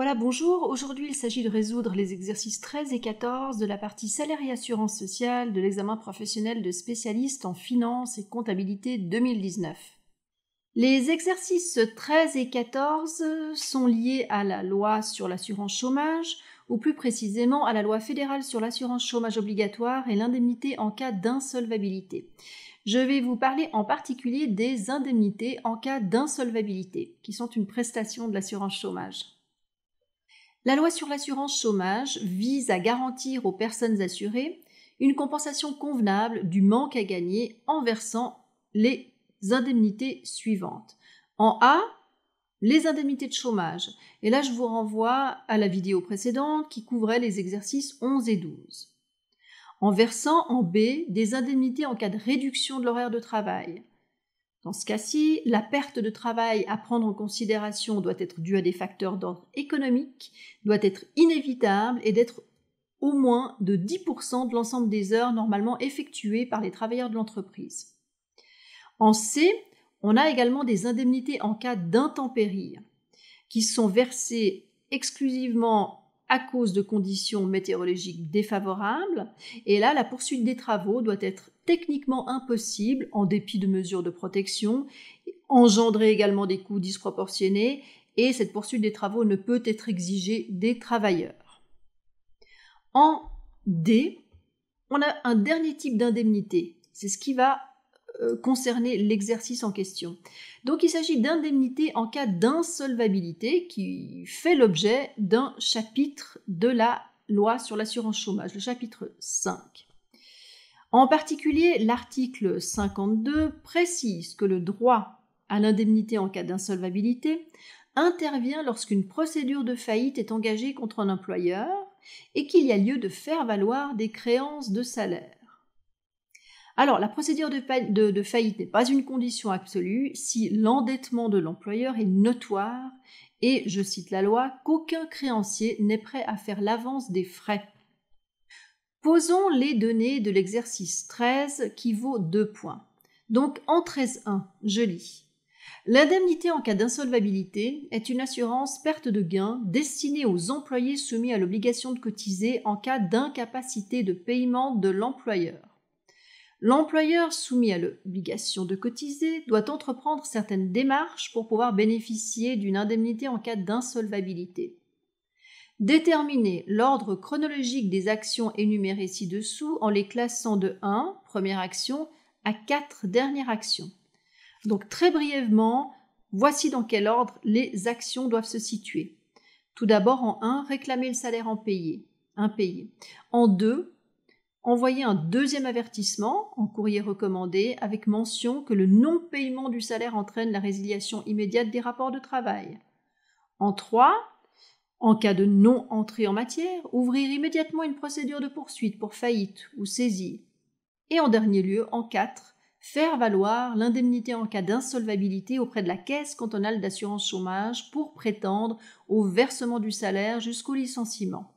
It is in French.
Voilà, bonjour. Aujourd'hui, il s'agit de résoudre les exercices 13 et 14 de la partie salaire et assurance sociale de l'examen professionnel de spécialiste en finance et comptabilité 2019. Les exercices 13 et 14 sont liés à la loi sur l'assurance chômage, ou plus précisément à la loi fédérale sur l'assurance chômage obligatoire et l'indemnité en cas d'insolvabilité. Je vais vous parler en particulier des indemnités en cas d'insolvabilité, qui sont une prestation de l'assurance chômage. La loi sur l'assurance chômage vise à garantir aux personnes assurées une compensation convenable du manque à gagner en versant les indemnités suivantes. En A, les indemnités de chômage. Et là, je vous renvoie à la vidéo précédente qui couvrait les exercices 11 et 12. En versant en B des indemnités en cas de réduction de l'horaire de travail, dans ce cas-ci, la perte de travail à prendre en considération doit être due à des facteurs d'ordre économique, doit être inévitable et d'être au moins de 10% de l'ensemble des heures normalement effectuées par les travailleurs de l'entreprise. En C, on a également des indemnités en cas d'intempéries qui sont versées exclusivement à cause de conditions météorologiques défavorables, et là la poursuite des travaux doit être techniquement impossible en dépit de mesures de protection, engendrer également des coûts disproportionnés, et cette poursuite des travaux ne peut être exigée des travailleurs. En D, on a un dernier type d'indemnité, c'est ce qui va euh, concerner l'exercice en question. Donc il s'agit d'indemnité en cas d'insolvabilité qui fait l'objet d'un chapitre de la loi sur l'assurance chômage, le chapitre 5. En particulier, l'article 52 précise que le droit à l'indemnité en cas d'insolvabilité intervient lorsqu'une procédure de faillite est engagée contre un employeur et qu'il y a lieu de faire valoir des créances de salaire. Alors, la procédure de, faillite n'est pas une condition absolue si l'endettement de l'employeur est notoire et, je cite la loi, qu'aucun créancier n'est prêt à faire l'avance des frais. Posons les données de l'exercice 13 qui vaut 2 points. Donc en 13.1, je lis. L'indemnité en cas d'insolvabilité est une assurance perte de gain destinée aux employés soumis à l'obligation de cotiser en cas d'incapacité de paiement de l'employeur. L'employeur soumis à l'obligation de cotiser doit entreprendre certaines démarches pour pouvoir bénéficier d'une indemnité en cas d'insolvabilité. Déterminer l'ordre chronologique des actions énumérées ci-dessous en les classant de 1, première action, à 4, dernière action. Donc très brièvement, voici dans quel ordre les actions doivent se situer. Tout d'abord en 1, réclamer le salaire en payé, impayé. En 2, envoyer un deuxième avertissement en courrier recommandé avec mention que le non-paiement du salaire entraîne la résiliation immédiate des rapports de travail. En 3, en cas de non-entrée en matière, ouvrir immédiatement une procédure de poursuite pour faillite ou saisie. Et en dernier lieu, en 4, faire valoir l'indemnité en cas d'insolvabilité auprès de la Caisse cantonale d'assurance chômage pour prétendre au versement du salaire jusqu'au licenciement.